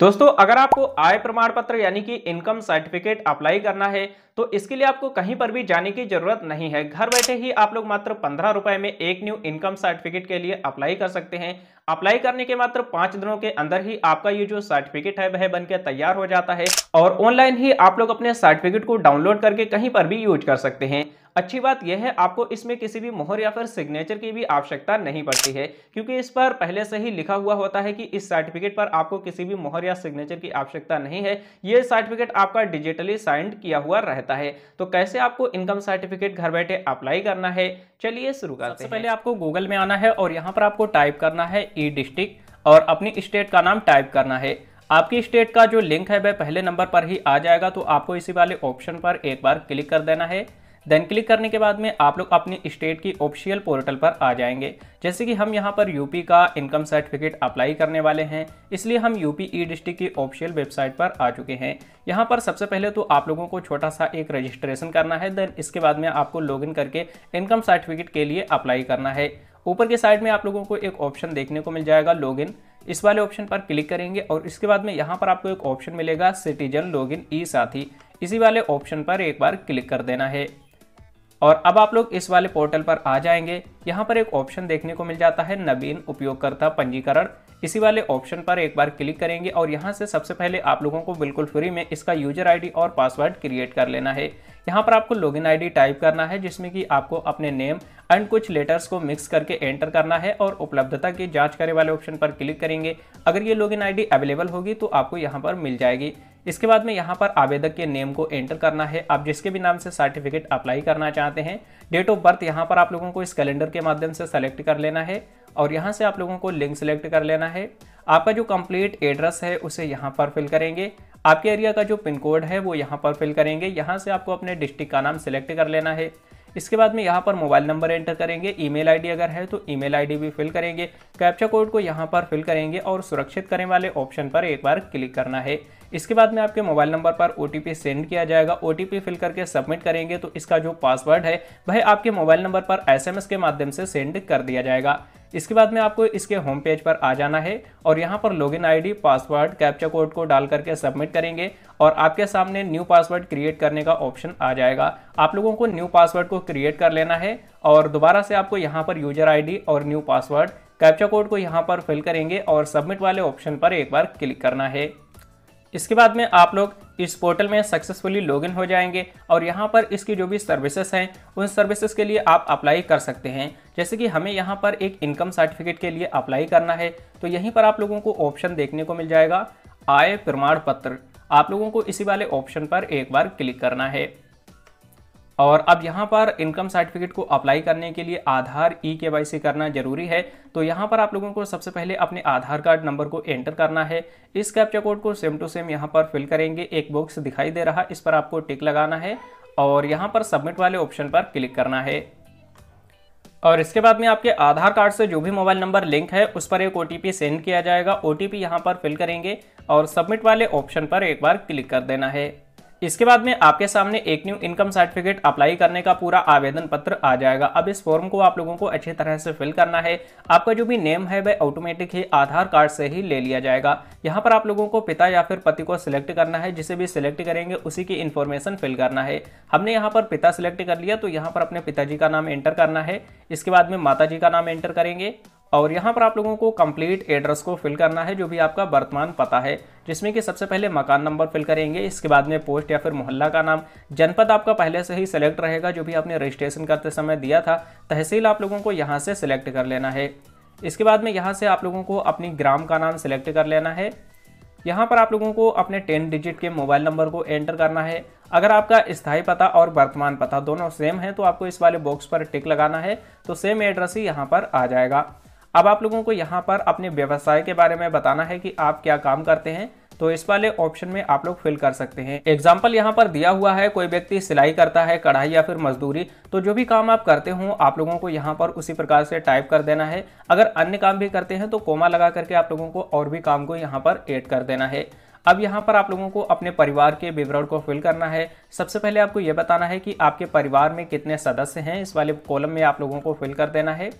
दोस्तों अगर आपको आय प्रमाण पत्र यानी कि इनकम सर्टिफिकेट अप्लाई करना है तो इसके लिए आपको कहीं पर भी जाने की जरूरत नहीं है घर बैठे ही आप लोग मात्र पंद्रह रुपए में एक न्यू इनकम सर्टिफिकेट के लिए अप्लाई कर सकते हैं अप्लाई करने के मात्र पांच दिनों के अंदर ही आपका ये जो सर्टिफिकेट है वह बनकर तैयार हो जाता है और ऑनलाइन ही आप लोग अपने सर्टिफिकेट को डाउनलोड करके कहीं पर भी यूज कर सकते हैं अच्छी बात यह है आपको इसमें किसी भी मोहर या फिर सिग्नेचर की भी आवश्यकता नहीं पड़ती है क्योंकि इस पर पहले से ही लिखा हुआ होता है कि इस सर्टिफिकेट पर आपको किसी भी मोहर या सिग्नेचर की आवश्यकता नहीं है ये सर्टिफिकेट आपका डिजिटली साइंड किया हुआ रहता है तो कैसे आपको इनकम सर्टिफिकेट घर बैठे अप्लाई करना है चलिए शुरू करते हैं पहले आपको गूगल में आना है और यहाँ पर आपको टाइप करना है ई e डिस्ट्रिक्ट और अपनी स्टेट का नाम टाइप करना है आपकी स्टेट का जो लिंक है वह पहले नंबर पर ही आ जाएगा तो आपको इसी वाले ऑप्शन पर एक बार क्लिक कर देना है देन क्लिक करने के बाद में आप लोग अपनी स्टेट की ऑफिशियल पोर्टल पर आ जाएंगे जैसे कि हम यहां पर यूपी का इनकम सर्टिफिकेट अप्लाई करने वाले हैं इसलिए हम यूपी ई डिस्ट्रिक्ट की ऑफिशियल वेबसाइट पर आ चुके हैं यहाँ पर सबसे पहले तो आप लोगों को छोटा सा एक रजिस्ट्रेशन करना है देन इसके बाद में आपको लॉग करके इनकम सर्टिफिकेट के लिए अप्लाई करना है ऊपर के साइड में आप लोगों को एक ऑप्शन देखने को मिल जाएगा लॉगिन इस वाले ऑप्शन पर क्लिक करेंगे और इसके बाद में यहाँ पर आपको एक ऑप्शन मिलेगा सिटीजन लॉगिन ई साथी इसी वाले ऑप्शन पर एक बार क्लिक कर देना है और अब आप लोग इस वाले पोर्टल पर आ जाएंगे यहाँ पर एक ऑप्शन देखने को मिल जाता है नवीन उपयोगकर्ता पंजीकरण इसी वाले ऑप्शन पर एक बार क्लिक करेंगे और यहाँ से सबसे पहले आप लोगों को बिल्कुल फ्री में इसका यूजर आई और पासवर्ड क्रिएट कर लेना है यहाँ पर आपको लॉग इन टाइप करना है जिसमें कि आपको अपने नेम एंड कुछ लेटर्स को मिक्स करके एंटर करना है और उपलब्धता की जांच करे वाले ऑप्शन पर क्लिक करेंगे अगर ये लॉगिन आईडी अवेलेबल होगी तो आपको यहाँ पर मिल जाएगी इसके बाद में यहाँ पर आवेदक के नेम को एंटर करना है आप जिसके भी नाम से सर्टिफिकेट अप्लाई करना चाहते हैं डेट ऑफ बर्थ यहाँ पर आप लोगों को इस कैलेंडर के माध्यम से सेलेक्ट कर लेना है और यहाँ से आप लोगों को लिंक सेलेक्ट कर लेना है आपका जो कंप्लीट एड्रेस है उसे यहाँ पर फिल करेंगे आपके एरिया का जो पिन कोड है वो यहाँ पर फिल करेंगे यहाँ से आपको अपने डिस्ट्रिक्ट का नाम सेलेक्ट कर लेना है इसके बाद में यहाँ पर मोबाइल नंबर एंटर करेंगे ईमेल आईडी अगर है तो ईमेल आईडी भी फिल करेंगे कैप्चा कोड को यहाँ पर फिल करेंगे और सुरक्षित करने वाले ऑप्शन पर एक बार क्लिक करना है इसके बाद में आपके मोबाइल नंबर पर ओ सेंड किया जाएगा ओ फिल करके सबमिट करेंगे तो इसका जो पासवर्ड है वह आपके मोबाइल नंबर पर एस के माध्यम से सेंड कर दिया जाएगा इसके बाद में आपको इसके होम पेज पर आ जाना है और यहाँ पर login ID, password captcha code को डाल करके सबमिट करेंगे और आपके सामने न्यू पासवर्ड क्रिएट करने का ऑप्शन आ जाएगा आप लोगों को न्यू पासवर्ड को क्रिएट कर लेना है और दोबारा से आपको यहाँ पर यूजर आईडी और न्यू पासवर्ड कैप्चा कोड को यहाँ पर फिल करेंगे और सबमिट वाले ऑप्शन पर एक बार क्लिक करना है इसके बाद में आप लोग इस पोर्टल में सक्सेसफुली लॉगिन हो जाएंगे और यहाँ पर इसकी जो भी सर्विसेज हैं उन सर्विसेज के लिए आप अप्लाई कर सकते हैं जैसे कि हमें यहाँ पर एक इनकम सर्टिफिकेट के लिए अप्लाई करना है तो यहीं पर आप लोगों को ऑप्शन देखने को मिल जाएगा आय प्रमाण पत्र आप लोगों को इसी वाले ऑप्शन पर एक बार क्लिक करना है और अब यहाँ पर इनकम सर्टिफिकेट को अप्लाई करने के लिए आधार ई के वाई सी करना जरूरी है तो यहाँ पर आप लोगों को सबसे पहले अपने आधार कार्ड नंबर को एंटर करना है इस कैप्चा कोड को सेम टू सेम यहाँ पर फिल करेंगे एक बॉक्स दिखाई दे रहा इस पर आपको टिक लगाना है और यहाँ पर सबमिट वाले ऑप्शन पर क्लिक करना है और इसके बाद में आपके आधार कार्ड से जो भी मोबाइल नंबर लिंक है उस पर एक ओ सेंड किया जाएगा ओ टी यहाँ पर फिल करेंगे और सबमिट वाले ऑप्शन पर एक बार क्लिक कर देना है इसके बाद में आपके सामने एक न्यू इनकम सर्टिफिकेट अप्लाई करने का पूरा आवेदन पत्र आ जाएगा अब इस फॉर्म को आप लोगों को अच्छी तरह से फिल करना है आपका जो भी नेम है वह ऑटोमेटिक ही आधार कार्ड से ही ले लिया जाएगा यहाँ पर आप लोगों को पिता या फिर पति को सिलेक्ट करना है जिसे भी सिलेक्ट करेंगे उसी की इन्फॉर्मेशन फिल करना है हमने यहाँ पर पिता सिलेक्ट कर लिया तो यहाँ पर अपने पिताजी का नाम एंटर करना है इसके बाद में माता जी का नाम एंटर करेंगे और यहाँ पर आप लोगों को कंप्लीट एड्रेस को फिल करना है जो भी आपका वर्तमान पता है जिसमें कि सबसे पहले मकान नंबर फिल करेंगे इसके बाद में पोस्ट या फिर मोहल्ला का नाम जनपद आपका पहले से ही सिलेक्ट रहेगा जो भी आपने रजिस्ट्रेशन करते समय दिया था तहसील आप लोगों को यहाँ से सिलेक्ट कर लेना है इसके बाद में यहाँ से आप लोगों को अपनी ग्राम का नाम सिलेक्ट कर लेना है यहाँ पर आप लोगों को अपने टेन डिजिट के मोबाइल नंबर को एंटर करना है अगर आपका स्थायी पता और वर्तमान पता दोनों सेम है तो आपको इस वाले बॉक्स पर टिक लगाना है तो सेम एड्रेस ही यहाँ पर आ जाएगा अब आप लोगों को यहाँ पर अपने व्यवसाय के बारे में बताना है कि आप क्या काम करते हैं तो इस वाले ऑप्शन में आप लोग फिल कर सकते हैं एग्जाम्पल यहाँ पर दिया हुआ है कोई व्यक्ति सिलाई करता है कढ़ाई या फिर मजदूरी तो जो भी काम आप करते हो आप लोगों को यहाँ पर उसी प्रकार से टाइप कर देना है अगर अन्य काम भी करते हैं तो कोमा लगा करके आप लोगों को और भी काम को यहाँ पर एड कर देना है अब यहाँ पर आप लोगों को अपने परिवार के विवरण को फिल करना है सबसे पहले आपको ये बताना है कि आपके परिवार में कितने सदस्य हैं इस वाले कॉलम में आप लोगों को फिल कर देना है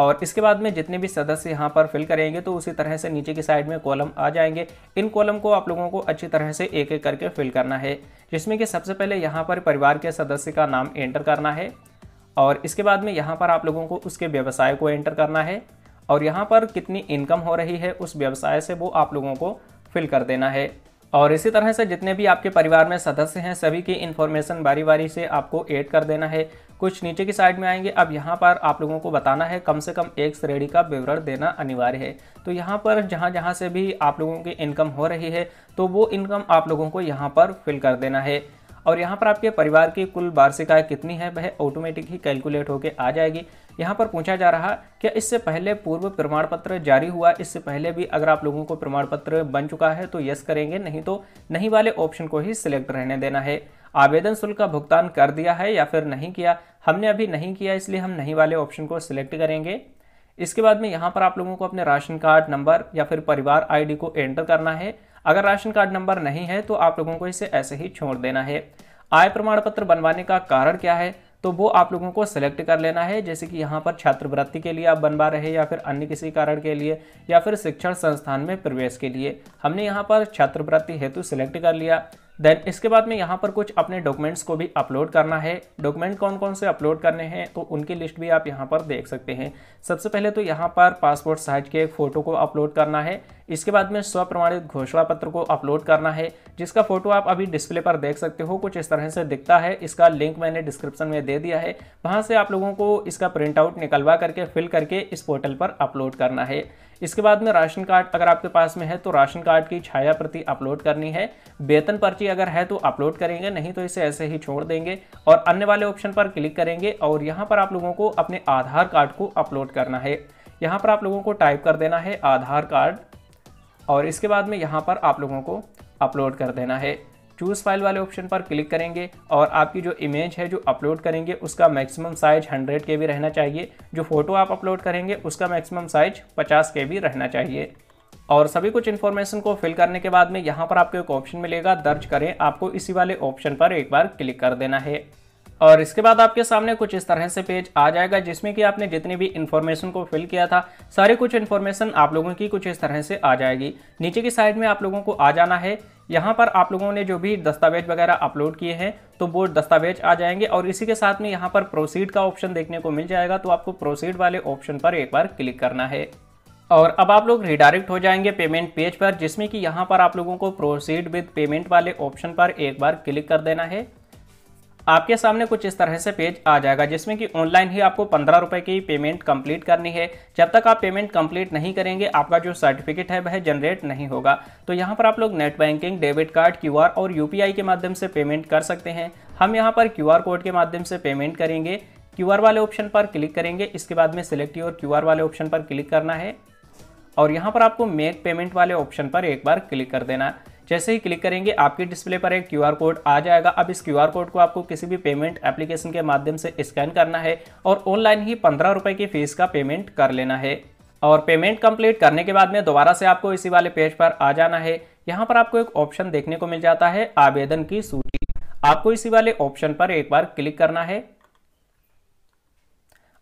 और इसके बाद में जितने भी सदस्य यहाँ पर फिल करेंगे तो उसी तरह से नीचे की साइड में कॉलम आ जाएंगे इन कॉलम को आप लोगों को अच्छी तरह से एक एक करके फिल करना है जिसमें कि सबसे पहले यहाँ पर परिवार के सदस्य का नाम एंटर करना है और इसके बाद में यहाँ पर आप लोगों को उसके व्यवसाय को एंटर करना है और यहाँ पर कितनी इनकम हो रही है उस व्यवसाय से वो आप लोगों को फिल कर देना है और इसी तरह से जितने भी आपके परिवार में सदस्य हैं सभी की इन्फॉर्मेशन बारी बारी से आपको ऐड कर देना है कुछ नीचे की साइड में आएंगे अब यहाँ पर आप लोगों को बताना है कम से कम एक श्रेणी का विवरण देना अनिवार्य है तो यहाँ पर जहाँ जहाँ से भी आप लोगों की इनकम हो रही है तो वो इनकम आप लोगों को यहाँ पर फिल कर देना है और यहाँ पर आपके परिवार की कुल वार्षिक आय कितनी है वह ऑटोमेटिक ही कैलकुलेट होकर आ जाएगी यहाँ पर पूछा जा रहा कि इससे पहले पूर्व प्रमाण पत्र जारी हुआ इससे पहले भी अगर आप लोगों को प्रमाण पत्र बन चुका है तो यस करेंगे नहीं तो नहीं वाले ऑप्शन को ही सिलेक्ट रहने देना है आवेदन शुल्क का भुगतान कर दिया है या फिर नहीं किया हमने अभी नहीं किया इसलिए हम नहीं वाले ऑप्शन को सिलेक्ट करेंगे इसके बाद में यहाँ पर आप लोगों को अपने राशन कार्ड नंबर या फिर परिवार आईडी को एंटर करना है अगर राशन कार्ड नंबर नहीं है तो आप लोगों को इसे ऐसे ही छोड़ देना है आय प्रमाण पत्र बनवाने का कारण क्या है तो वो आप लोगों को सेलेक्ट कर लेना है जैसे कि यहाँ पर छात्रवृत्ति के लिए आप बनवा रहे या फिर अन्य किसी कारण के लिए या फिर शिक्षण संस्थान में प्रवेश के लिए हमने यहाँ पर छात्रवृत्ति हेतु सेलेक्ट कर लिया देन इसके बाद में यहाँ पर कुछ अपने डॉक्यूमेंट्स को भी अपलोड करना है डॉक्यूमेंट कौन कौन से अपलोड करने हैं तो उनकी लिस्ट भी आप यहाँ पर देख सकते हैं सबसे पहले तो यहाँ पर पासपोर्ट साइज के फ़ोटो को अपलोड करना है इसके बाद में स्वप्रमाणित घोषणा पत्र को अपलोड करना है जिसका फोटो आप अभी डिस्प्ले पर देख सकते हो कुछ इस तरह से दिखता है इसका लिंक मैंने डिस्क्रिप्शन में दे दिया है वहाँ से आप लोगों को इसका प्रिंट आउट निकलवा करके फिल करके इस पोर्टल पर अपलोड करना है इसके बाद में राशन कार्ड अगर आपके पास में है तो राशन कार्ड की छाया प्रति अपलोड करनी है वेतन पर्ची अगर है तो अपलोड करेंगे नहीं तो इसे ऐसे ही छोड़ देंगे और अन्य वाले ऑप्शन पर क्लिक करेंगे और यहाँ पर आप लोगों को अपने आधार कार्ड को अपलोड करना है यहाँ पर आप लोगों को टाइप कर देना है आधार कार्ड और इसके बाद में यहाँ पर आप लोगों को अपलोड कर देना है चूज़ फाइल वाले ऑप्शन पर क्लिक करेंगे और आपकी जो इमेज है जो अपलोड करेंगे उसका मैक्सिमम साइज 100 के भी रहना चाहिए जो फ़ोटो आप अपलोड करेंगे उसका मैक्सिमम साइज 50 के भी रहना चाहिए और सभी कुछ इन्फॉर्मेशन को फिल करने के बाद में यहाँ पर आपको एक ऑप्शन मिलेगा दर्ज करें आपको इसी वाले ऑप्शन पर एक बार क्लिक कर देना है और इसके बाद आपके सामने कुछ इस तरह से पेज आ जाएगा जिसमें कि आपने जितनी भी इन्फॉर्मेशन को फिल किया था सारी कुछ इन्फॉर्मेशन आप लोगों की कुछ इस तरह से आ जाएगी नीचे की साइड में आप लोगों को आ जाना है यहाँ पर आप लोगों ने जो भी दस्तावेज वगैरह अपलोड किए हैं तो वो दस्तावेज आ जाएंगे और इसी के साथ में यहाँ पर प्रोसीड का ऑप्शन देखने को मिल जाएगा तो आपको प्रोसीड वाले ऑप्शन पर एक बार क्लिक करना है और अब आप लोग रिडायरेक्ट हो जाएंगे पेमेंट पेज पर जिसमें कि यहाँ पर आप लोगों को प्रोसीड विद पेमेंट वाले ऑप्शन पर एक बार क्लिक कर देना है आपके सामने कुछ इस तरह से पेज आ जाएगा जिसमें कि ऑनलाइन ही आपको पंद्रह रुपये की पेमेंट कंप्लीट करनी है जब तक आप पेमेंट कंप्लीट नहीं करेंगे आपका जो सर्टिफिकेट है वह जनरेट नहीं होगा तो यहाँ पर आप लोग net banking debit card QR और यूपीआई के माध्यम से पेमेंट कर सकते हैं हम यहाँ पर आर कोड के माध्यम से पेमेंट करेंगे आर वाले ऑप्शन पर क्लिक करेंगे इसके बाद में सिलेक्ट योर आर वाले ऑप्शन पर क्लिक करना है और यहाँ पर आपको मेक पेमेंट वाले ऑप्शन पर एक बार क्लिक कर देना है जैसे ही क्लिक करेंगे आपके डिस्प्ले पर एक क्यू कोड आ जाएगा अब इस क्यू कोड को आपको किसी भी पेमेंट एप्लीकेशन के माध्यम से स्कैन करना है और ऑनलाइन ही पंद्रह रुपये की फीस का पेमेंट कर लेना है और पेमेंट कंप्लीट करने के बाद में दोबारा से आपको इसी वाले पेज पर आ जाना है यहाँ पर आपको एक ऑप्शन देखने को मिल जाता है आवेदन की सूची आपको इसी वाले ऑप्शन पर एक बार क्लिक करना है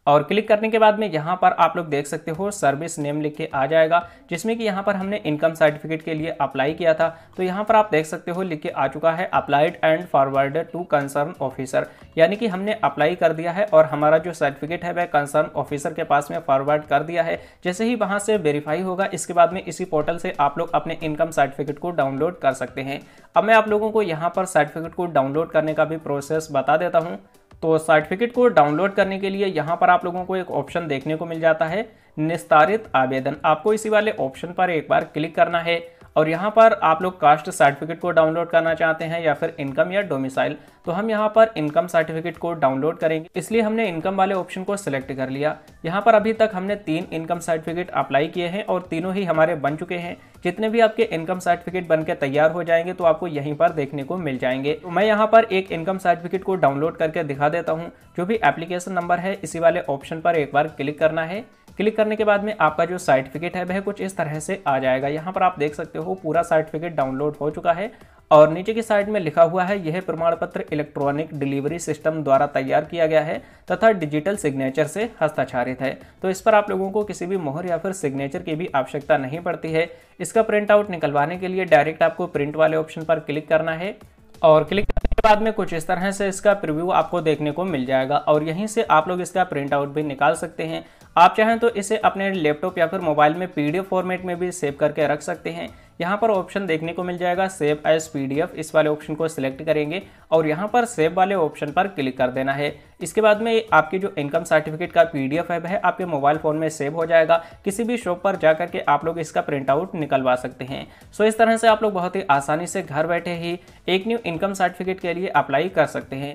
और क्लिक करने के बाद में यहाँ पर आप लोग देख सकते हो सर्विस नेम लिख के आ जाएगा जिसमें कि यहाँ पर हमने इनकम सर्टिफिकेट के लिए अप्लाई किया था तो यहाँ पर आप देख सकते हो लिख के आ चुका है applied and forward to concern officer यानी कि हमने अप्लाई कर दिया है और हमारा जो सर्टिफिकेट है वह कंसर्न ऑफिसर के पास में फॉरवर्ड कर दिया है जैसे ही वहाँ से वेरीफाई होगा इसके बाद में इसी पोर्टल से आप लोग अपने इनकम सर्टिफिकेट को डाउनलोड कर सकते हैं अब मैं आप लोगों को यहाँ पर सर्टिफिकेट को डाउनलोड करने का भी प्रोसेस बता देता हूँ तो सर्टिफिकेट को डाउनलोड करने के लिए यहाँ पर आप लोगों को एक ऑप्शन देखने को मिल जाता है निस्तारित आवेदन आपको इसी वाले ऑप्शन पर एक बार क्लिक करना है और यहाँ पर आप लोग कास्ट सर्टिफिकेट को डाउनलोड करना चाहते हैं या फिर इनकम या डोमिसाइल तो हम यहाँ पर इनकम सर्टिफिकेट को डाउनलोड करेंगे इसलिए हमने इनकम वाले ऑप्शन को सिलेक्ट कर लिया यहाँ पर अभी तक हमने तीन इनकम सर्टिफिकेट अप्लाई किए हैं और तीनों ही हमारे बन चुके हैं जितने भी आपके इनकम सर्टिफिकेट बनकर तैयार हो जाएंगे तो आपको यहीं पर देखने को मिल जाएंगे तो मैं यहाँ पर एक इनकम सर्टिफिकेट को डाउनलोड करके दिखा देता हूँ जो भी एप्लीकेशन नंबर है इसी वाले ऑप्शन पर एक बार क्लिक करना है क्लिक करने के बाद में आपका जो सर्टिफिकेट है वह कुछ इस तरह से आ जाएगा यहाँ पर आप देख सकते हो पूरा सर्टिफिकेट डाउनलोड हो चुका है और नीचे की साइड में लिखा हुआ है यह प्रमाण पत्र इलेक्ट्रॉनिक डिलीवरी सिस्टम द्वारा तैयार किया गया है तथा डिजिटल सिग्नेचर से हस्ताक्षरित है तो इस पर आप लोगों को किसी भी मोहर या फिर सिग्नेचर की भी आवश्यकता नहीं पड़ती है इसका प्रिंट आउट निकलवाने के लिए डायरेक्ट आपको प्रिंट वाले ऑप्शन पर क्लिक करना है और क्लिक उसके बाद में कुछ इस तरह से इसका प्रिव्यू आपको देखने को मिल जाएगा और यहीं से आप लोग इसका प्रिंट आउट भी निकाल सकते हैं आप चाहें तो इसे अपने लैपटॉप या फिर मोबाइल में पीडीएफ फॉर्मेट में भी सेव करके रख सकते हैं यहाँ पर ऑप्शन देखने को मिल जाएगा सेव एज पीडीएफ इस वाले ऑप्शन को सिलेक्ट करेंगे और यहाँ पर सेव वाले ऑप्शन पर क्लिक कर देना है इसके बाद में आपकी जो इनकम सर्टिफिकेट का पी डी है आपके मोबाइल फ़ोन में सेव हो जाएगा किसी भी शॉप पर जा करके आप लोग इसका प्रिंट आउट निकलवा सकते हैं सो इस तरह से आप लोग बहुत ही आसानी से घर बैठे ही एक न्यू इनकम सर्टिफिकेट के लिए अप्लाई कर सकते हैं